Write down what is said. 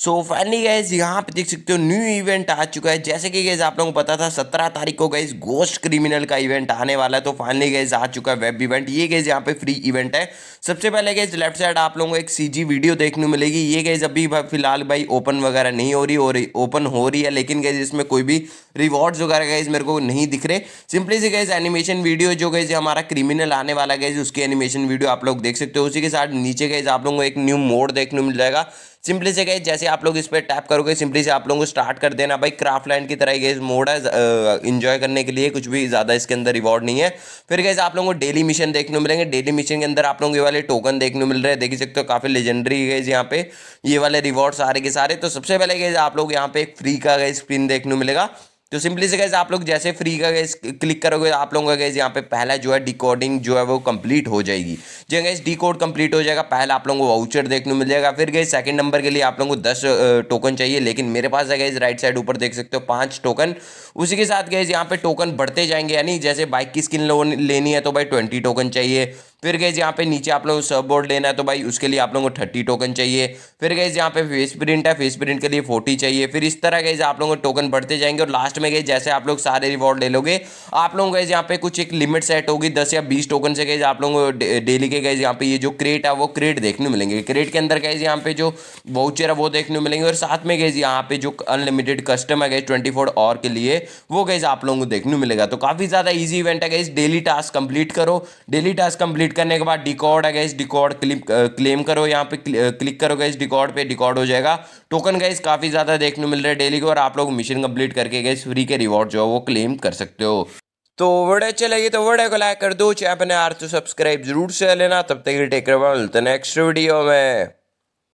so finally gas यहाँ पे देख सकते हो न्यू इवेंट आ चुका है जैसे कि गैस आप लोगों को पता था सत्रह तारीख को गाइज गोस्ट क्रिमिनल का इवेंट आने वाला है तो फाइनली गैस आ चुका है वेब इवेंट ये गैस यहाँ पे फ्री इवेंट है सबसे पहले गैस लेफ्ट साइड आप लोगों को एक सीजी वीडियो देखने मिलेगी ये गैस अभी फिलहाल भाई ओपन वगैरह नहीं हो रही हो रही ओपन हो रही है लेकिन गैस इसमें कोई भी रिवॉर्ड्स वगैरह गैस मेरे को नहीं दिख रहे सिंपली से गैस एनिमेशन वीडियो जो गैस हमारा क्रिमिनल आने वाला गैस उसकी एनिमेशन वीडियो आप लोग देख सकते हो उसी के साथ नीचे गैस आप लोगों को एक न्यू मोड देखने मिल जाएगा सिंपली से गए जैसे आप लोग इस पर टैप करोगे सिंपली से आप लोगों को स्टार्ट कर देना भाई क्राफ्ट लैंड की तरह गए मोड है इन्जॉय करने के लिए कुछ भी ज़्यादा इसके अंदर रिवॉर्ड नहीं है फिर गए आप लोगों को डेली मिशन देखने मिलेंगे डेली मिशन के अंदर आप लोगों ये वाले टोकन देखने मिल रहे हैं देख सकते हो काफ़ी लेजेंडरी गए यहाँ पे ये वाले रिवॉर्ड सारे के सारे तो सबसे पहले गए आप लोग यहाँ पे फ्री का गए स्क्रीन देखने मिलेगा तो सिंपली से गैस आप लोग जैसे फ्री का गैस क्लिक करोगे आप लोगों का गैस यहाँ पे पहला जो है डिकोडिंग जो है वो कंप्लीट हो जाएगी जो गैस डिकोड कंप्लीट हो जाएगा पहला आप लोगों को वाउचर देखने मिल जाएगा फिर गए सेकंड नंबर के लिए आप लोगों को दस टोकन चाहिए लेकिन मेरे पास है गैस राइट साइड ऊपर देख सकते हो पाँच टोकन उसी के साथ गैस यहाँ पे टोकन बढ़ते जाएंगे यानी जैसे बाइक की स्किन लेनी है तो भाई ट्वेंटी टोकन चाहिए फिर गए यहाँ पे नीचे आप लोगों को सब बोर्ड लेना है तो भाई उसके लिए आप लोगों को थर्टी टोकन चाहिए फिर गए यहाँ पे फेस प्रिंट है फेस प्रिंट के लिए फोर्टी चाहिए फिर इस तरह गए आप लोगों को टोकन बढ़ते जाएंगे और लास्ट में गए जैसे आप लोग सारे रिवॉर्ड ले लोगे आप लोगों गए यहाँ पे कुछ एक लिमिट सेट होगी दस या बीस टोकन से गए आप लोगों को डेली के गए यहाँ पे ये जो क्रेट है वो क्रेट देखने मिलेंगे क्रेट के अंदर गए यहाँ पे जो वाउचर है वो देखने मिलेंगे और साथ में गए यहाँ पे जो अनलिमिटेड कस्टम है गए ट्वेंटी और के लिए वो गए आप लोगों को देखने मिलेगा तो काफ़ी ज़्यादा ईजी इवेंट है गई डेली टास्क कंप्लीट करो डेली टास्क कंप्लीट कंप्लीट करने के बाद डिकॉर्ड है गैस डिकॉर्ड क्लिप क्लेम करो यहाँ पे क्लिक करो गैस डिकॉर्ड पे डिकॉर्ड हो जाएगा टोकन गैस काफ़ी ज़्यादा देखने मिल रहा है डेली को और आप लोग मिशन कंप्लीट करके गाइस फ्री के रिवॉर्ड जो है वो क्लेम कर सकते हो तो वीडियो अच्छी लगी तो वीडियो को लाइक कर दो चाहे अपने आर तो सब्सक्राइब जरूर से लेना तब तक टेक नेक्स्ट वीडियो में